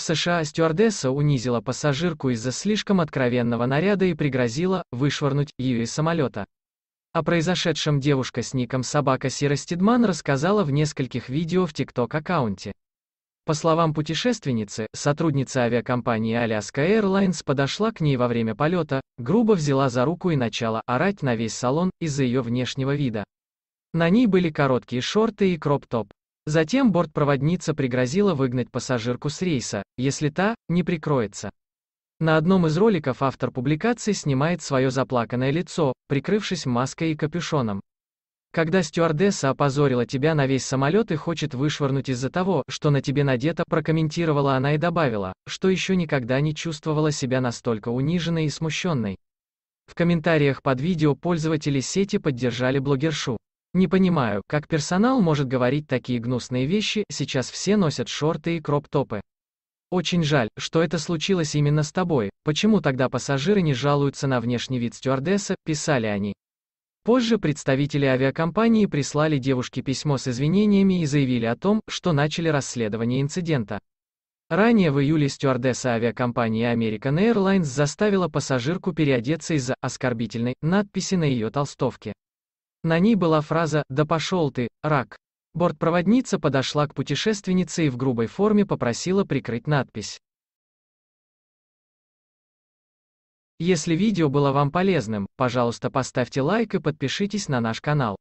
В США стюардесса унизила пассажирку из-за слишком откровенного наряда и пригрозила вышвырнуть ее из самолета. О произошедшем девушка с ником Собака Сира Стидман рассказала в нескольких видео в TikTok-аккаунте. По словам путешественницы, сотрудница авиакомпании Alaska Airlines подошла к ней во время полета, грубо взяла за руку и начала орать на весь салон из-за ее внешнего вида. На ней были короткие шорты и кроп-топ. Затем бортпроводница пригрозила выгнать пассажирку с рейса, если та не прикроется. На одном из роликов автор публикации снимает свое заплаканное лицо, прикрывшись маской и капюшоном. Когда стюардесса опозорила тебя на весь самолет и хочет вышвырнуть из-за того, что на тебе надето, прокомментировала она и добавила, что еще никогда не чувствовала себя настолько униженной и смущенной. В комментариях под видео пользователи сети поддержали блогершу. Не понимаю, как персонал может говорить такие гнусные вещи, сейчас все носят шорты и кроп-топы. Очень жаль, что это случилось именно с тобой, почему тогда пассажиры не жалуются на внешний вид стюардесса, писали они. Позже представители авиакомпании прислали девушке письмо с извинениями и заявили о том, что начали расследование инцидента. Ранее в июле стюардесса авиакомпании American Airlines заставила пассажирку переодеться из-за оскорбительной надписи на ее толстовке. На ней была фраза «Да пошел ты, рак». Бортпроводница подошла к путешественнице и в грубой форме попросила прикрыть надпись. Если видео было вам полезным, пожалуйста поставьте лайк и подпишитесь на наш канал.